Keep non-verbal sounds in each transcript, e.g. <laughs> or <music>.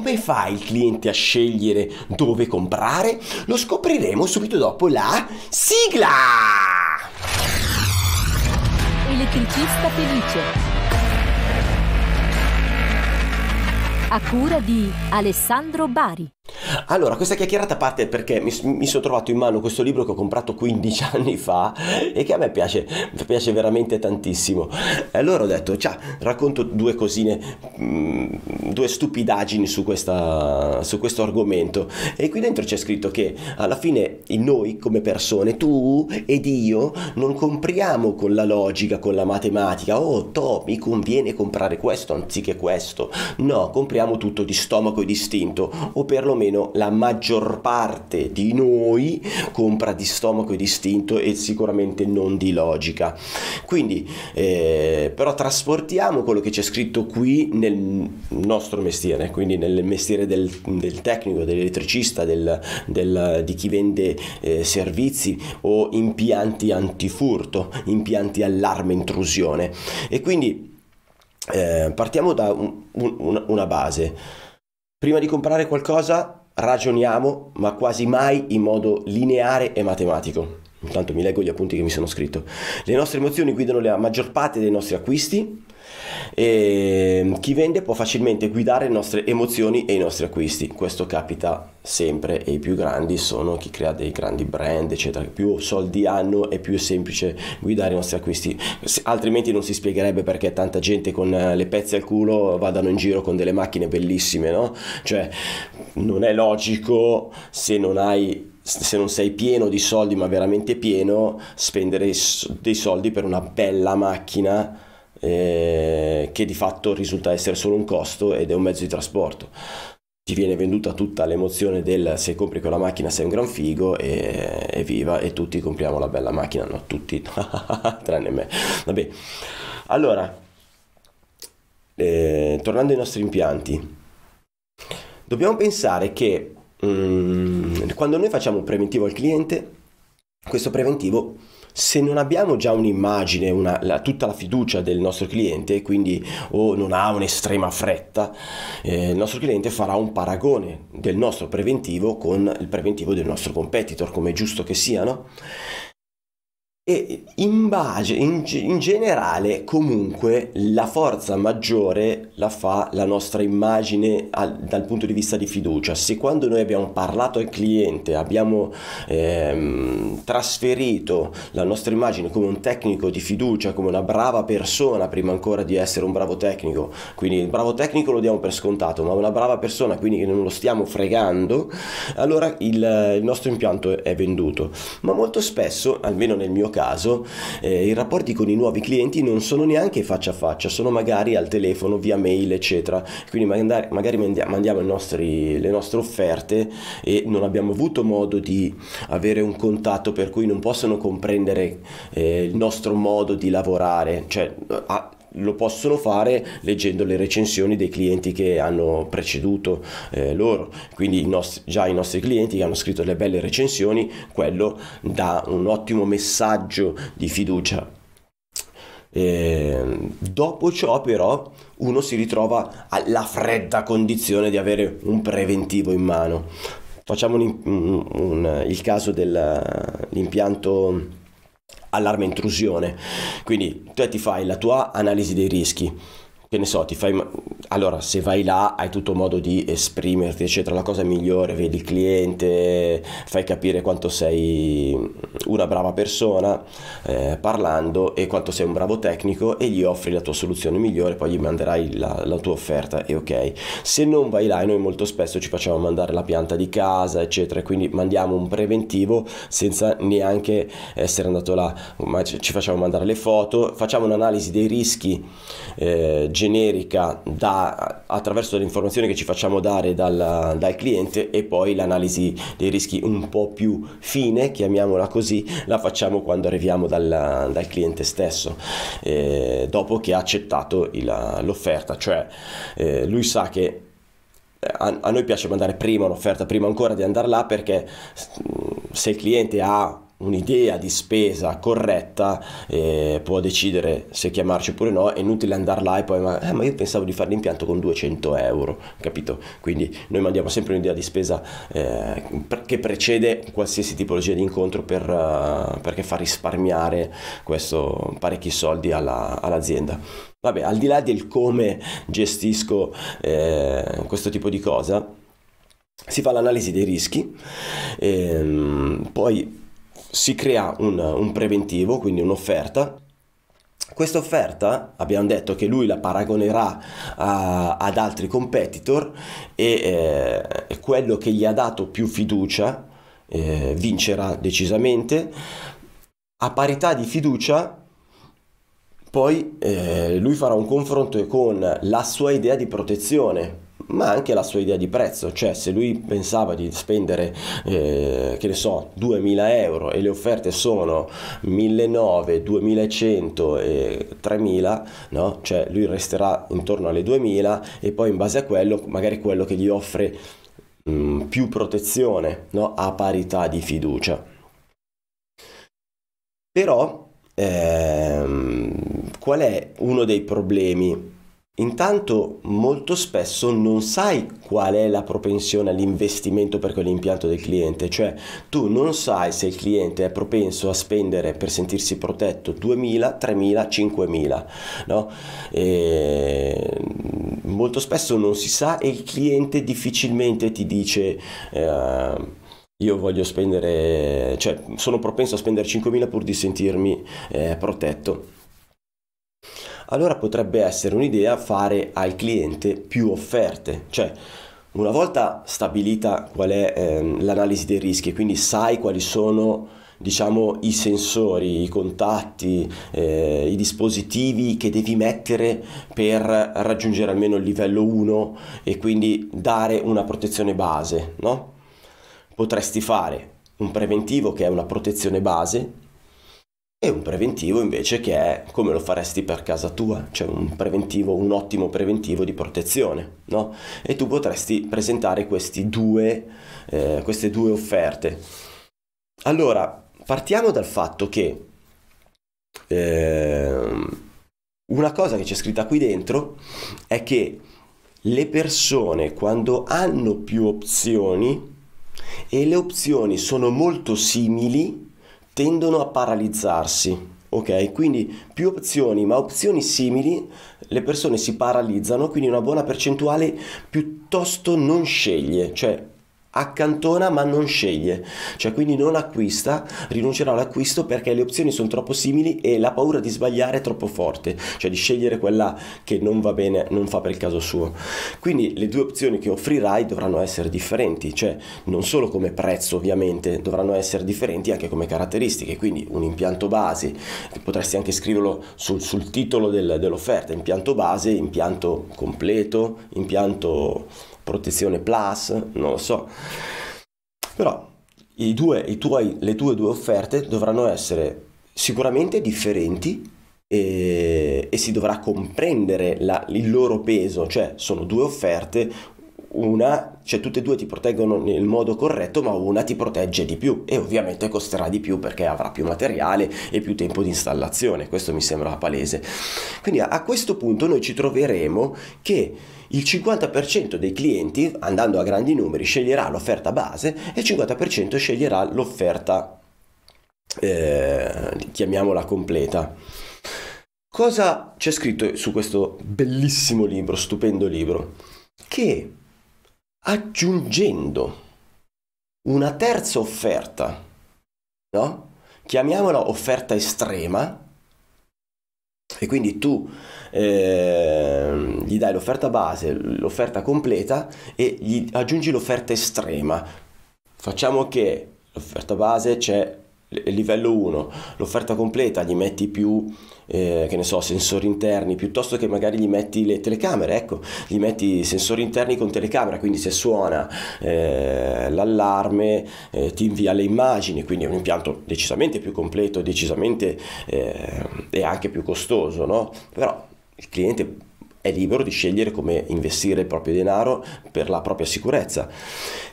Come fa il cliente a scegliere dove comprare? Lo scopriremo subito dopo la sigla! Elettricista felice. A cura di Alessandro Bari. Allora, questa chiacchierata parte perché mi, mi, sono trovato in mano questo libro che ho comprato 15 <laughs> anni fa e che a me piace, piace veramente tantissimo. Allora ho detto, ciao, racconto due cosine, mh, mhmm, due stupidaggini su, questa, su, questo argomento. E qui dentro c'è scritto che alla fine noi come persone, tu ed io, non compriamo con la logica, con la matematica, oh, to, mi conviene comprare questo anziché questo. No, compriamo tutto di stomaco e di istinto, o perlomeno perlomeno la maggior parte di noi compra di stomaco e di istinto e sicuramente non di logica. Quindi eh, però trasportiamo quello che c'è scritto qui nel nostro mestiere, quindi nel mestiere del, del tecnico, dell'elettricista, del, del, di chi vende eh, servizi o impianti antifurto, impianti allarme intrusione. E quindi eh, partiamo da un, un, una base Prima di comprare qualcosa ragioniamo, ma quasi mai in modo lineare e matematico. Intanto mi leggo gli appunti che mi sono scritto. Le nostre emozioni guidano la maggior parte dei nostri acquisti, e ehm, chi vende può facilmente guidare le nostre emozioni e i nostri acquisti. Questo capita sempre e i più grandi sono chi crea dei grandi brand, eccetera. Più soldi hanno è più semplice guidare i nostri acquisti, altrimenti non si spiegherebbe perché tanta gente con eh, le pezze al culo vadano in giro con delle macchine bellissime, no? Cioè, non è logico se non hai se non sei pieno di soldi ma veramente pieno spendere dei soldi per una bella macchina eh, che di fatto risulta essere solo un costo ed è un mezzo di trasporto. Ti viene venduta tutta l'emozione del se compri quella macchina sei un gran figo e, e viva e tutti compriamo la bella macchina, no tutti, <laughs> tranne me. Vabbè, allora, eh, tornando ai nostri impianti, dobbiamo pensare che mm, quando noi facciamo un preventivo al cliente, questo preventivo se non abbiamo già un'immagine, una, la, tutta la fiducia del nostro cliente, quindi o non ha un'estrema fretta, eh, il nostro cliente farà un paragone del nostro preventivo con il preventivo del nostro competitor, come è giusto che sia, no? e in base, in, in, generale, comunque, la forza maggiore la fa la nostra immagine al, dal punto di vista di fiducia. Se quando noi abbiamo parlato al cliente, abbiamo ehm, trasferito la nostra immagine come un tecnico di fiducia, come una brava persona, prima ancora di essere un bravo tecnico, quindi il bravo tecnico lo diamo per scontato, ma una brava persona, quindi non lo stiamo fregando, allora il, il nostro impianto è venduto. Ma molto spesso, almeno nel mio caso, caso, eh, i rapporti con i nuovi clienti non sono neanche faccia a faccia, sono magari al telefono, via mail, eccetera. Quindi magari, magari mandiamo nostri, le nostre offerte e non abbiamo avuto modo di avere un contatto per cui non possono comprendere eh, il nostro modo di lavorare. Cioè, a, lo possono fare leggendo le recensioni dei clienti che hanno preceduto eh, loro, quindi i nostri, già i nostri clienti che hanno scritto delle belle recensioni, quello dà un ottimo messaggio di fiducia. E ehm, dopo ciò però uno si ritrova alla fredda condizione di avere un preventivo in mano. Facciamo un, un, un, il caso dell'impianto allarme intrusione. Quindi tu ti fai la tua analisi dei rischi che ne so, ti fai... Allora, se vai là hai tutto modo di esprimerti, eccetera, la cosa migliore, vedi il cliente, fai capire quanto sei una brava persona eh, parlando e quanto sei un bravo tecnico e gli offri la tua soluzione migliore, poi gli manderai la, la tua offerta e ok. Se non vai là, noi molto spesso ci facciamo mandare la pianta di casa, eccetera, quindi mandiamo un preventivo senza neanche essere andato là, ma ci facciamo mandare le foto, facciamo un'analisi dei rischi. Eh, generica da, attraverso le informazioni che ci facciamo dare dal, dal cliente e poi l'analisi dei rischi un po' più fine, chiamiamola così, la facciamo quando arriviamo dal, dal cliente stesso, eh, dopo che ha accettato l'offerta, cioè eh, lui sa che eh, a, a noi piace mandare prima un'offerta, prima ancora di andare là perché mm, se il cliente ha un'idea di spesa corretta eh, può decidere se chiamarci oppure no, è inutile andare là e poi ma, eh, ma io pensavo di fare l'impianto con 200 euro, capito? Quindi noi mandiamo sempre un'idea di spesa eh, che precede qualsiasi tipologia di incontro per, uh, perché fa risparmiare questo parecchi soldi alla, all'azienda. Vabbè, al di là del come gestisco eh, questo tipo di cosa, si fa l'analisi dei rischi, ehm, poi si crea un, un preventivo, quindi un'offerta questa offerta abbiamo detto che lui la paragonerà a, ad altri competitor e eh, quello che gli ha dato più fiducia eh, vincerà decisamente. A parità di fiducia poi eh, lui farà un confronto con la sua idea di protezione ma anche la sua idea di prezzo, cioè se lui pensava di spendere, eh, che ne so, 2000 euro e le offerte sono 1900, 2100 e 3000, no? cioè lui resterà intorno alle 2000 e poi in base a quello, magari quello che gli offre mh, mm, più protezione no? a parità di fiducia. Però ehm, qual è uno dei problemi Intanto molto spesso non sai qual è la propensione all'investimento per quell'impianto del cliente, cioè tu non sai se il cliente è propenso a spendere per sentirsi protetto 2.000, 3.000, 5.000, no? E molto spesso non si sa e il cliente difficilmente ti dice... Eh, io voglio spendere, cioè sono propenso a spendere 5.000 pur di sentirmi eh, protetto allora potrebbe essere un'idea fare al cliente più offerte, cioè una volta stabilita qual è ehm, l'analisi dei rischi, quindi sai quali sono diciamo i sensori, i contatti, eh, i dispositivi che devi mettere per raggiungere almeno il livello 1 e quindi dare una protezione base, no? Potresti fare un preventivo che è una protezione base e un preventivo invece che è come lo faresti per casa tua, cioè un preventivo, un ottimo preventivo di protezione, no? E tu potresti presentare due, eh, queste due offerte. Allora, partiamo dal fatto che eh, una cosa che c'è scritta qui dentro è che le persone quando hanno più opzioni e le opzioni sono molto simili, tendono a paralizzarsi. Ok, quindi più opzioni, ma opzioni simili, le persone si paralizzano, quindi una buona percentuale piuttosto non sceglie, cioè accantona ma non sceglie, cioè quindi non acquista, rinuncerà all'acquisto perché le opzioni sono troppo simili e la paura di sbagliare è troppo forte, cioè di scegliere quella che non va bene, non fa per il caso suo. Quindi le due opzioni che offrirai dovranno essere differenti, cioè non solo come prezzo ovviamente, dovranno essere differenti anche come caratteristiche, quindi un impianto base, potresti anche scriverlo sul, sul titolo del, dell'offerta, impianto base, impianto completo, impianto protezione plus, non lo so. Però i due, tuoi, le tue due offerte dovranno essere sicuramente differenti e, e si dovrà comprendere la, il loro peso, cioè sono due offerte, una, cioè tutte e due ti proteggono nel modo corretto, ma una ti protegge di più e ovviamente costerà di più perché avrà più materiale e più tempo di installazione, questo mi sembra palese. Quindi a, a questo punto noi ci troveremo che il 50% dei clienti, andando a grandi numeri, sceglierà l'offerta base e il 50% sceglierà l'offerta, eh, chiamiamola completa. Cosa c'è scritto su questo bellissimo libro, stupendo libro? Che aggiungendo una terza offerta, no? chiamiamola offerta estrema, e quindi tu eh, gli dai l'offerta base, l'offerta completa e gli aggiungi l'offerta estrema. Facciamo che l'offerta base c'è livello 1 l'offerta completa gli metti più eh, che ne so sensori interni piuttosto che magari gli metti le telecamere ecco gli metti sensori interni con telecamera quindi se suona eh, l'allarme eh, ti invia le immagini quindi è un impianto decisamente più completo decisamente eh, e anche più costoso no però il cliente è libero di scegliere come investire il proprio denaro per la propria sicurezza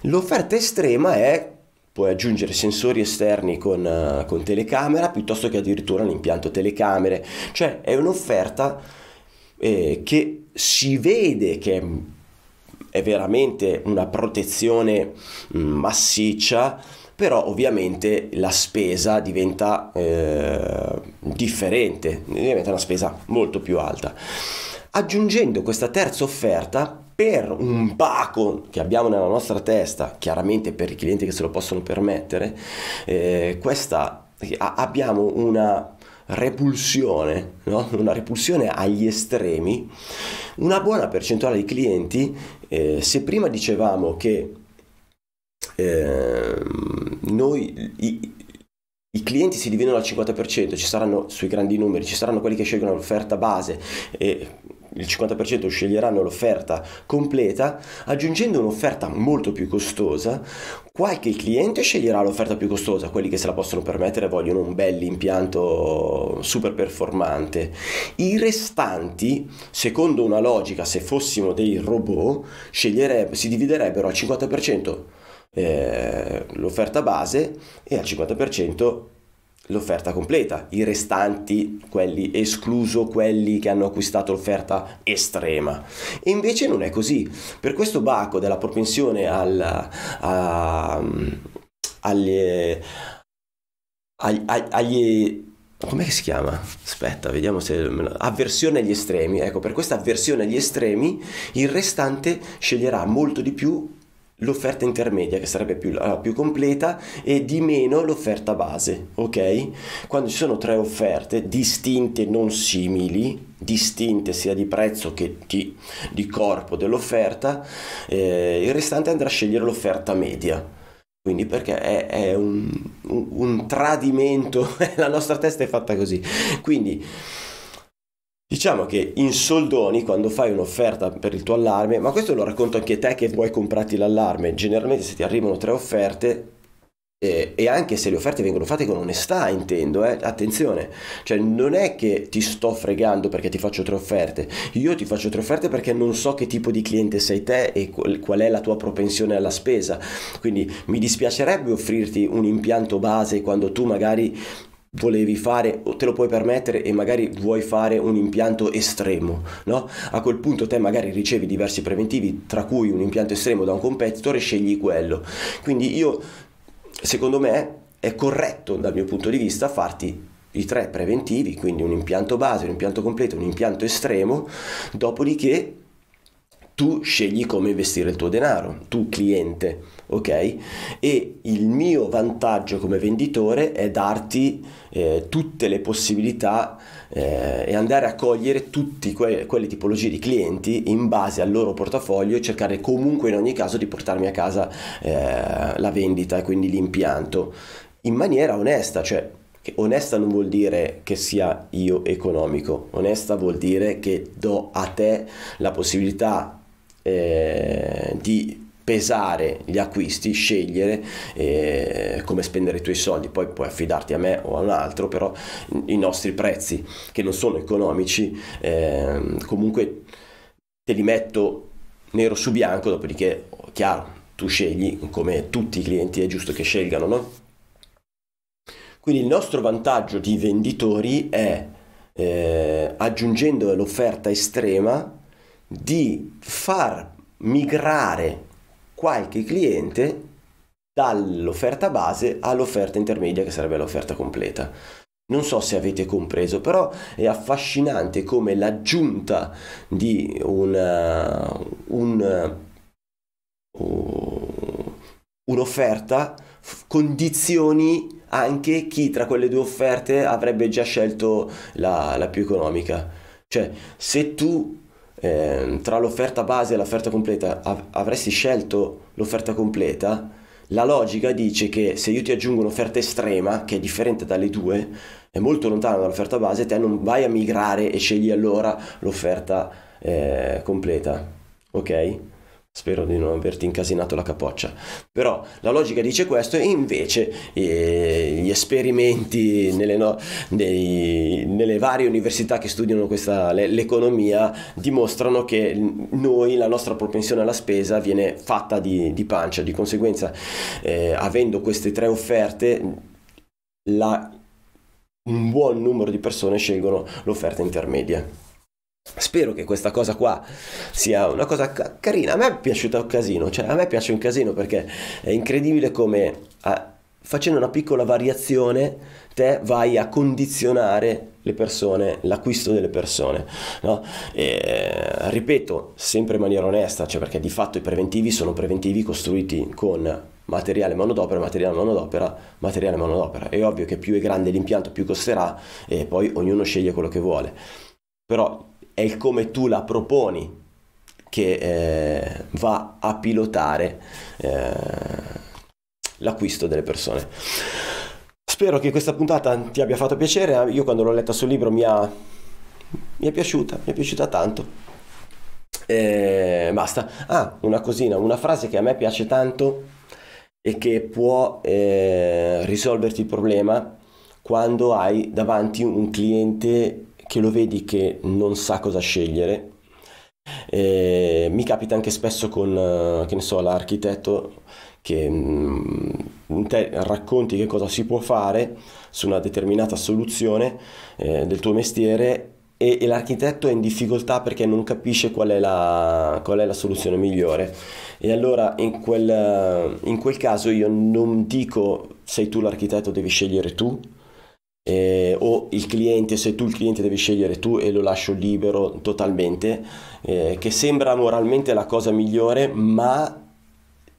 l'offerta estrema è puoi aggiungere sensori esterni con, eh, con telecamera piuttosto che addirittura un impianto telecamere, cioè è un'offerta eh, che si vede che è veramente una protezione mm, massiccia, però ovviamente la spesa diventa eh, differente, diventa una spesa molto più alta aggiungendo questa terza offerta per un baco che abbiamo nella nostra testa, chiaramente per i clienti che se lo possono permettere, eh, questa, abbiamo una repulsione, no? una repulsione agli estremi, una buona percentuale di clienti, eh, se prima dicevamo che eh, noi... I, i clienti si dividono al 50%, ci saranno sui grandi numeri, ci saranno quelli che scelgono l'offerta base e il 50% sceglieranno l'offerta completa, aggiungendo un'offerta molto più costosa, qualche cliente sceglierà l'offerta più costosa, quelli che se la possono permettere vogliono un bel impianto super performante. I restanti, secondo una logica, se fossimo dei robot, si dividerebbero al 50% eh, l'offerta base e al 50% l'offerta completa, i restanti, quelli escluso quelli che hanno acquistato l'offerta estrema. E invece non è così. Per questo Baco della propensione al, a, agli, agli, agli come si chiama? Aspetta, vediamo se... Avversione agli estremi. Ecco, per questa avversione agli estremi il restante sceglierà molto di più l'offerta intermedia che sarebbe più, la ah, più completa e di meno l'offerta base ok quando ci sono tre offerte distinte non simili distinte sia di prezzo che di, di corpo dell'offerta eh, il restante andrà a scegliere l'offerta media quindi perché è, è un, un, un tradimento <laughs> la nostra testa è fatta così quindi Diciamo che in soldoni, quando fai un'offerta per il tuo allarme, ma questo lo racconto anche te che vuoi comprarti l'allarme, generalmente se ti arrivano tre offerte, eh, e anche se le offerte vengono fatte con onestà, intendo, eh, attenzione, cioè non è che ti sto fregando perché ti faccio tre offerte, io ti faccio tre offerte perché non so che tipo di cliente sei te e qual è la tua propensione alla spesa, quindi mi dispiacerebbe offrirti un impianto base quando tu magari volevi fare o te lo puoi permettere e magari vuoi fare un impianto estremo, no? A quel punto te magari ricevi diversi preventivi, tra cui un impianto estremo da un competitor e scegli quello. Quindi io, secondo me, è corretto dal mio punto di vista farti i tre preventivi, quindi un impianto base, un impianto completo, un impianto estremo, dopodiché tu scegli come investire il tuo denaro, tu cliente, ok? E il mio vantaggio come venditore è darti eh, tutte le possibilità eh, e andare a cogliere tutte que- quelle tipologie di clienti in base al loro portafoglio e cercare comunque in ogni caso di portarmi a casa eh, la vendita e quindi l'impianto in maniera onesta, cioè onesta non vuol dire che sia io economico, onesta vuol dire che do a te la possibilità eh, di pesare gli acquisti, scegliere eh, come spendere i tuoi soldi, poi puoi affidarti a me o a un altro, però i nostri prezzi che non sono economici eh, comunque te li metto nero su bianco, dopodiché chiaro, tu scegli come tutti i clienti è giusto che scelgano, no? Quindi il nostro vantaggio di venditori è eh, aggiungendo l'offerta estrema di far migrare qualche cliente dall'offerta base all'offerta intermedia che sarebbe l'offerta completa. Non so se avete compreso, però è affascinante come l'aggiunta di una, uh, un, uh, un'offerta condizioni anche chi tra quelle due offerte avrebbe già scelto la, la più economica. Cioè, se tu eh, tra l'offerta base e l'offerta completa av- avresti scelto l'offerta completa, la logica dice che se io ti aggiungo un'offerta estrema, che è differente dalle due, è molto lontana dall'offerta base, te non vai a migrare e scegli allora l'offerta eh, completa. Ok? Spero di non averti incasinato la capoccia. Però la logica dice questo e invece eh, gli esperimenti nelle, no, nei, nelle, varie università che studiano questa, l'economia dimostrano che noi, la nostra propensione alla spesa viene fatta di, di pancia. Di conseguenza, eh, avendo queste tre offerte, la, un buon numero di persone scelgono l'offerta intermedia. Spero che questa cosa qua sia una cosa ca- carina. A me è piaciuta un casino, cioè a me piace un casino perché è incredibile come a, facendo una piccola variazione te vai a condizionare le persone, l'acquisto delle persone. No? E, ripeto, sempre in maniera onesta, cioè perché di fatto i preventivi sono preventivi costruiti con materiale manodopera, materiale manodopera, materiale manodopera. È ovvio che più è grande l'impianto più costerà e poi ognuno sceglie quello che vuole. Però è il come tu la proponi che eh, va a pilotare eh, l'acquisto delle persone. Spero che questa puntata ti abbia fatto piacere, io quando l'ho letta sul libro mi, ha, mi è piaciuta, mi è piaciuta tanto. Eh, basta. Ah, una cosina, una frase che a me piace tanto e che può eh, risolverti il problema quando hai davanti un cliente che lo vedi che non sa cosa scegliere. Eh, mi capita anche spesso con, eh, che ne so, l'architetto che mm, te racconti che cosa si può fare su una determinata soluzione eh, del tuo mestiere e, e, l'architetto è in difficoltà perché non capisce qual è la, qual è la soluzione migliore. E allora in quel, in quel caso io non dico sei tu l'architetto, devi scegliere tu, eh, o il cliente, se tu il cliente devi scegliere tu e lo lascio libero totalmente, eh, che sembra moralmente la cosa migliore, ma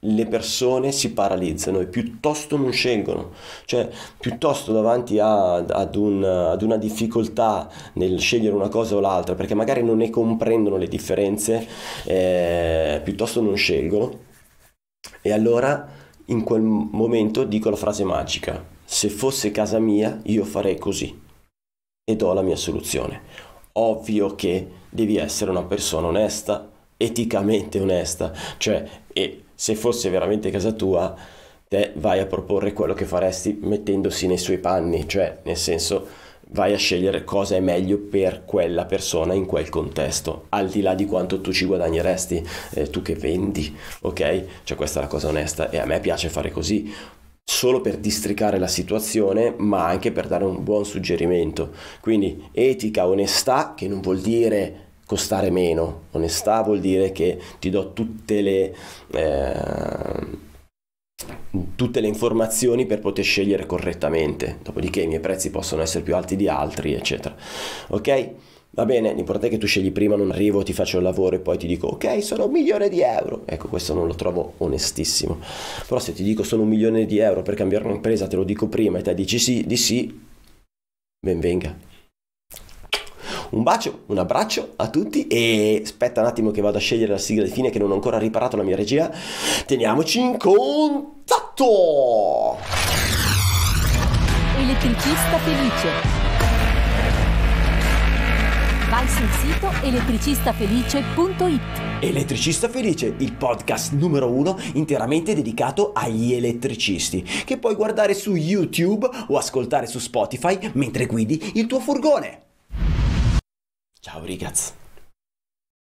le persone si paralizzano e piuttosto non scelgono, cioè piuttosto davanti a, ad, un, ad, una difficoltà nel scegliere una cosa o l'altra, perché magari non ne comprendono le differenze, eh, piuttosto non scelgono. E allora in quel momento dico la frase magica, se fosse casa mia io farei così e do la mia soluzione. Ovvio che devi essere una persona onesta, eticamente onesta, cioè e se fosse veramente casa tua te vai a proporre quello che faresti mettendosi nei suoi panni, cioè nel senso vai a scegliere cosa è meglio per quella persona in quel contesto, al di là di quanto tu ci guadagneresti, eh, tu che vendi, ok? Cioè questa è la cosa onesta e a me piace fare così, solo per districare la situazione, ma anche per dare un buon suggerimento. Quindi etica, onestà, che non vuol dire costare meno, onestà vuol dire che ti do tutte le... Eh, tutte le informazioni per poter scegliere correttamente, dopodiché i miei prezzi possono essere più alti di altri, eccetera. Ok? va bene, l'importante è che tu scegli prima, non arrivo, ti faccio il lavoro e poi ti dico ok, sono un milione di euro. Ecco, questo non lo trovo onestissimo. Però se ti dico sono un milione di euro per cambiare un'impresa, te lo dico prima e te dici sì, di sì, ben venga. Un bacio, un abbraccio a tutti e aspetta un attimo che vado a scegliere la sigla di fine che non ho ancora riparato la mia regia. Teniamoci in contatto! Elettricista felice Vai sul sito elettricistafelice.it. Elettricista Felice, il podcast numero uno interamente dedicato agli elettricisti, che puoi guardare su YouTube o ascoltare su Spotify mentre guidi il tuo furgone. Ciao ragazzi.